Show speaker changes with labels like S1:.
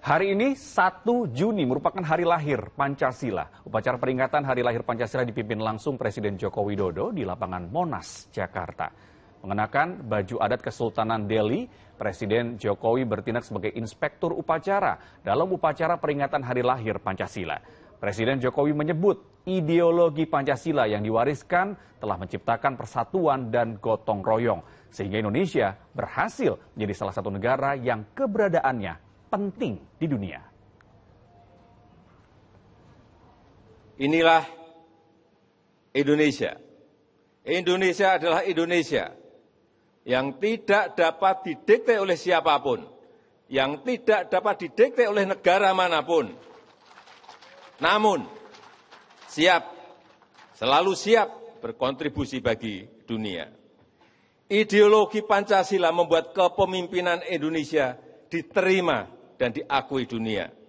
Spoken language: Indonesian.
S1: Hari ini 1 Juni merupakan hari lahir Pancasila. Upacara peringatan hari lahir Pancasila dipimpin langsung Presiden Joko Widodo di lapangan Monas, Jakarta. Mengenakan baju adat Kesultanan Delhi, Presiden Jokowi bertindak sebagai inspektur upacara dalam upacara peringatan hari lahir Pancasila. Presiden Jokowi menyebut ideologi Pancasila yang diwariskan telah menciptakan persatuan dan gotong royong, sehingga Indonesia berhasil menjadi salah satu negara yang keberadaannya penting di dunia.
S2: Inilah
S3: Indonesia. Indonesia adalah Indonesia yang tidak dapat didikte oleh siapapun, yang tidak dapat didikte oleh negara manapun. Namun, siap, selalu siap berkontribusi bagi dunia. Ideologi Pancasila membuat kepemimpinan Indonesia diterima dan diakui dunia